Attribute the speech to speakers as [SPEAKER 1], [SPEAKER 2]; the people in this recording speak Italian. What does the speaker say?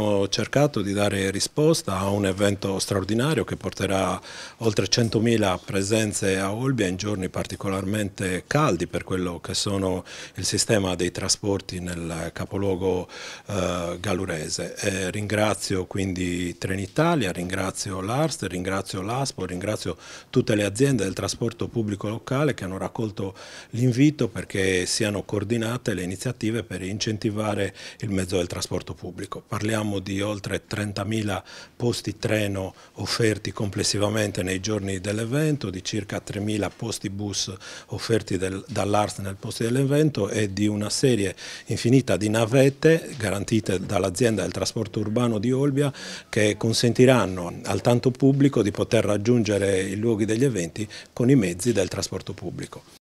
[SPEAKER 1] abbiamo cercato di dare risposta a un evento straordinario che porterà oltre 100.000 presenze a Olbia in giorni particolarmente caldi per quello che sono il sistema dei trasporti nel capoluogo eh, galurese. E ringrazio quindi Trenitalia, ringrazio l'ARST, ringrazio l'ASPO, ringrazio tutte le aziende del trasporto pubblico locale che hanno raccolto l'invito perché siano coordinate le iniziative per incentivare il mezzo del trasporto pubblico. Parliamo parliamo di oltre 30.000 posti treno offerti complessivamente nei giorni dell'evento, di circa 3.000 posti bus offerti dall'ARS nel posto dell'evento e di una serie infinita di navette garantite dall'azienda del trasporto urbano di Olbia che consentiranno al tanto pubblico di poter raggiungere i luoghi degli eventi con i mezzi del trasporto pubblico.